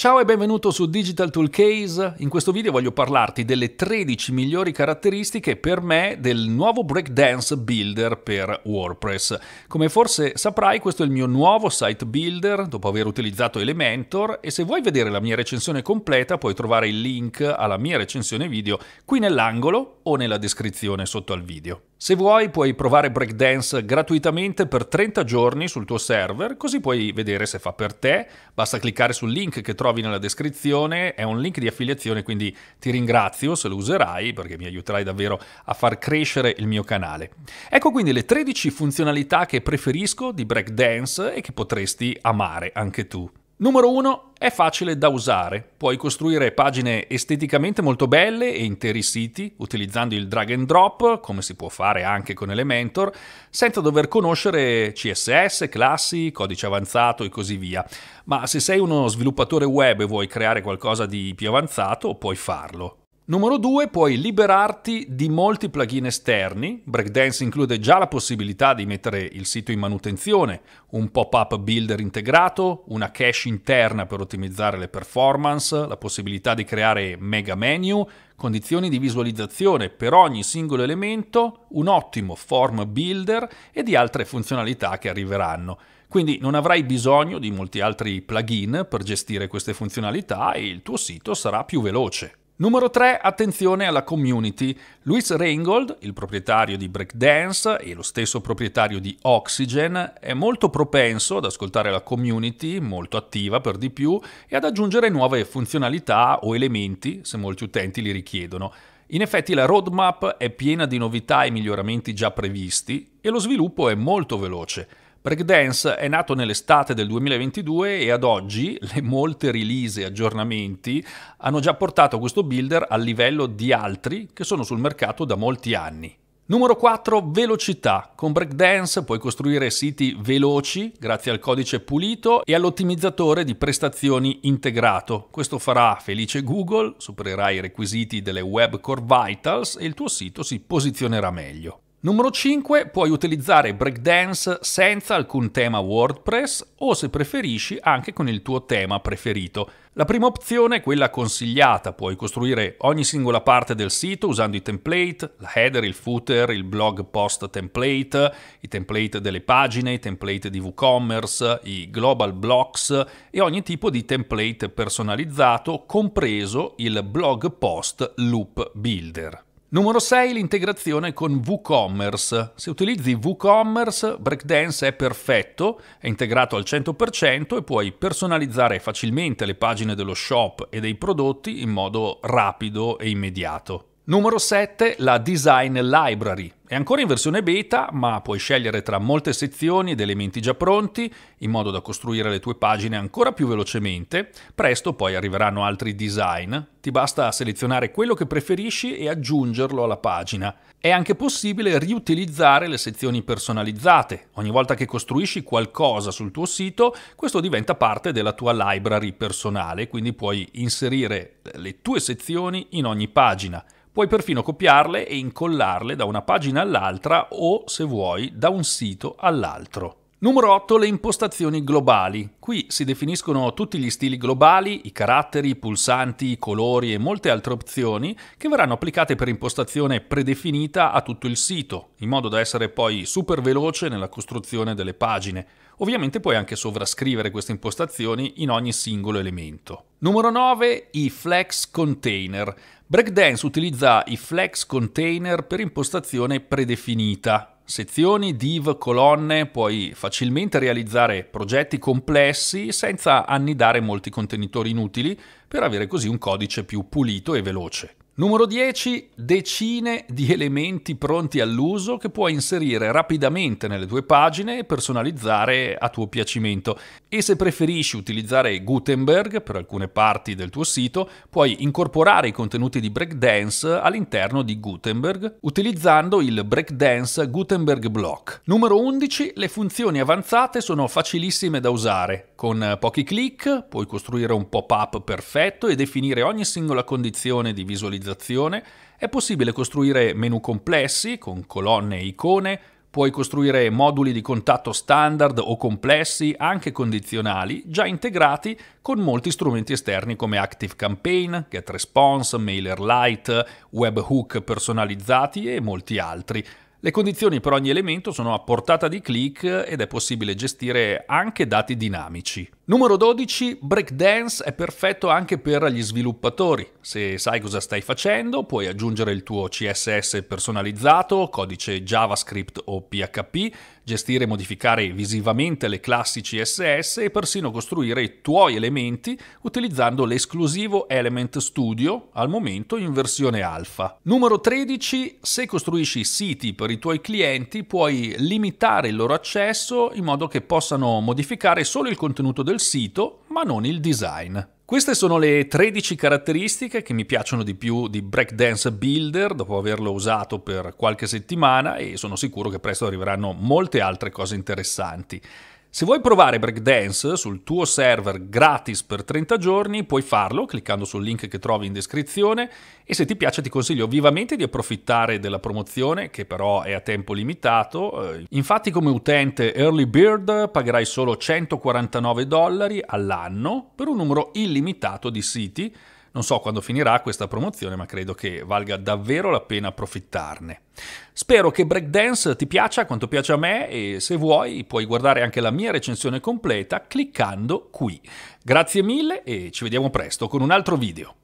Ciao e benvenuto su Digital Toolcase. In questo video voglio parlarti delle 13 migliori caratteristiche per me del nuovo Breakdance Builder per WordPress. Come forse saprai, questo è il mio nuovo site builder dopo aver utilizzato Elementor e se vuoi vedere la mia recensione completa puoi trovare il link alla mia recensione video qui nell'angolo o nella descrizione sotto al video. Se vuoi puoi provare Breakdance gratuitamente per 30 giorni sul tuo server, così puoi vedere se fa per te. Basta cliccare sul link che trovi trovi nella descrizione, è un link di affiliazione, quindi ti ringrazio se lo userai perché mi aiuterai davvero a far crescere il mio canale. Ecco quindi le 13 funzionalità che preferisco di breakdance e che potresti amare anche tu. Numero 1 è facile da usare, puoi costruire pagine esteticamente molto belle e interi siti utilizzando il drag and drop, come si può fare anche con Elementor, senza dover conoscere CSS, classi, codice avanzato e così via. Ma se sei uno sviluppatore web e vuoi creare qualcosa di più avanzato, puoi farlo. Numero 2, puoi liberarti di molti plugin esterni. Breakdance include già la possibilità di mettere il sito in manutenzione, un pop-up builder integrato, una cache interna per ottimizzare le performance, la possibilità di creare mega menu, condizioni di visualizzazione per ogni singolo elemento, un ottimo form builder e di altre funzionalità che arriveranno. Quindi non avrai bisogno di molti altri plugin per gestire queste funzionalità e il tuo sito sarà più veloce. Numero 3, attenzione alla community. Luis Reingold, il proprietario di Breakdance e lo stesso proprietario di Oxygen, è molto propenso ad ascoltare la community, molto attiva per di più, e ad aggiungere nuove funzionalità o elementi se molti utenti li richiedono. In effetti la roadmap è piena di novità e miglioramenti già previsti e lo sviluppo è molto veloce. Breakdance è nato nell'estate del 2022 e ad oggi le molte release e aggiornamenti hanno già portato questo builder al livello di altri che sono sul mercato da molti anni. Numero 4, velocità. Con Breakdance puoi costruire siti veloci grazie al codice pulito e all'ottimizzatore di prestazioni integrato. Questo farà felice Google, supererà i requisiti delle Web Core Vitals e il tuo sito si posizionerà meglio. Numero 5. Puoi utilizzare breakdance senza alcun tema WordPress o se preferisci anche con il tuo tema preferito. La prima opzione è quella consigliata, puoi costruire ogni singola parte del sito usando i template, la header, il footer, il blog post template, i template delle pagine, i template di WooCommerce, i global blocks e ogni tipo di template personalizzato, compreso il blog post loop builder. Numero 6 l'integrazione con WooCommerce. Se utilizzi WooCommerce, Breakdance è perfetto, è integrato al 100% e puoi personalizzare facilmente le pagine dello shop e dei prodotti in modo rapido e immediato. Numero 7, la Design Library. È ancora in versione beta, ma puoi scegliere tra molte sezioni ed elementi già pronti, in modo da costruire le tue pagine ancora più velocemente. Presto poi arriveranno altri design. Ti basta selezionare quello che preferisci e aggiungerlo alla pagina. È anche possibile riutilizzare le sezioni personalizzate. Ogni volta che costruisci qualcosa sul tuo sito, questo diventa parte della tua library personale, quindi puoi inserire le tue sezioni in ogni pagina. Puoi perfino copiarle e incollarle da una pagina all'altra o, se vuoi, da un sito all'altro. Numero 8. Le impostazioni globali. Qui si definiscono tutti gli stili globali, i caratteri, i pulsanti, i colori e molte altre opzioni che verranno applicate per impostazione predefinita a tutto il sito, in modo da essere poi super veloce nella costruzione delle pagine. Ovviamente puoi anche sovrascrivere queste impostazioni in ogni singolo elemento. Numero 9. I flex container. Breakdance utilizza i flex container per impostazione predefinita sezioni, div, colonne, puoi facilmente realizzare progetti complessi senza annidare molti contenitori inutili per avere così un codice più pulito e veloce. Numero 10. Decine di elementi pronti all'uso che puoi inserire rapidamente nelle tue pagine e personalizzare a tuo piacimento. E se preferisci utilizzare Gutenberg per alcune parti del tuo sito, puoi incorporare i contenuti di breakdance all'interno di Gutenberg utilizzando il breakdance Gutenberg Block. Numero 11. Le funzioni avanzate sono facilissime da usare. Con pochi clic puoi costruire un pop-up perfetto e definire ogni singola condizione di visualizzazione visualizzazione, è possibile costruire menu complessi con colonne e icone, puoi costruire moduli di contatto standard o complessi, anche condizionali, già integrati con molti strumenti esterni come Active Campaign, GetResponse, MailerLite, webhook personalizzati e molti altri. Le condizioni per ogni elemento sono a portata di click ed è possibile gestire anche dati dinamici. Numero 12, Breakdance è perfetto anche per gli sviluppatori. Se sai cosa stai facendo, puoi aggiungere il tuo CSS personalizzato, codice JavaScript o PHP gestire e modificare visivamente le classi CSS e persino costruire i tuoi elementi utilizzando l'esclusivo Element Studio, al momento in versione alfa. Numero 13. Se costruisci siti per i tuoi clienti puoi limitare il loro accesso in modo che possano modificare solo il contenuto del sito, ma non il design. Queste sono le 13 caratteristiche che mi piacciono di più di Breakdance Builder dopo averlo usato per qualche settimana e sono sicuro che presto arriveranno molte altre cose interessanti. Se vuoi provare breakdance sul tuo server gratis per 30 giorni, puoi farlo cliccando sul link che trovi in descrizione e se ti piace ti consiglio vivamente di approfittare della promozione che però è a tempo limitato. Eh, infatti come utente Early Bird pagherai solo 149 dollari all'anno per un numero illimitato di siti non so quando finirà questa promozione, ma credo che valga davvero la pena approfittarne. Spero che Breakdance ti piaccia quanto piace a me e se vuoi puoi guardare anche la mia recensione completa cliccando qui. Grazie mille e ci vediamo presto con un altro video.